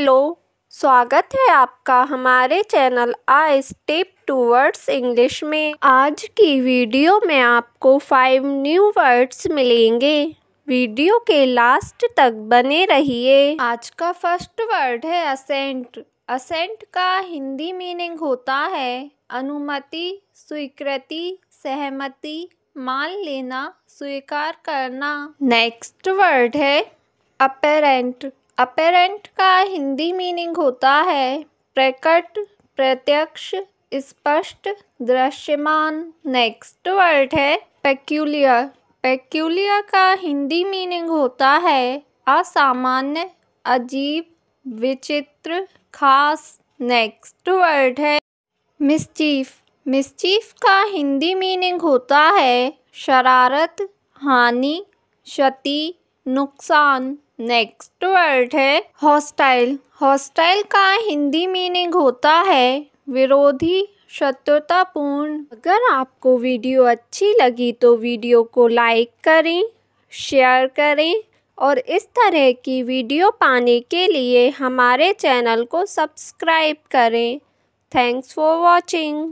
hello स्वागत है आपका हमारे channel a step towards English में आज की वीडियो में आपको फाइव न्यू वर्ड्स मिलेंगे वीडियो के लास्ट तक बने रहिए आज का फर्स्ट वर्ड है असेंट असेंट का हिंदी मीनिंग होता है अनुमति स्वीकृति सहमति मान लेना स्वीकार करना नेक्स्ट वर्ड है अपेरेंट अपेरेंट का हिंदी मीनिंग होता है प्रकट प्रत्यक्ष स्पष्ट दृश्यमान नेक्स्ट वर्ड है पेक्यूलियर पेक्यूलियर का हिंदी मीनिंग होता है असामान्य अजीब विचित्र खास नेक्स्ट वर्ड है मिसचीफ मिसचीफ का हिंदी मीनिंग होता है शरारत हानि क्षति नुकसान नेक्स्ट वर्ड है हॉस्टाइल हॉस्टाइल का हिंदी मीनिंग होता है विरोधी शत्रुतापूर्ण अगर आपको वीडियो अच्छी लगी तो वीडियो को लाइक करें शेयर करें और इस तरह की वीडियो पाने के लिए हमारे चैनल को सब्सक्राइब करें थैंक्स फॉर वॉचिंग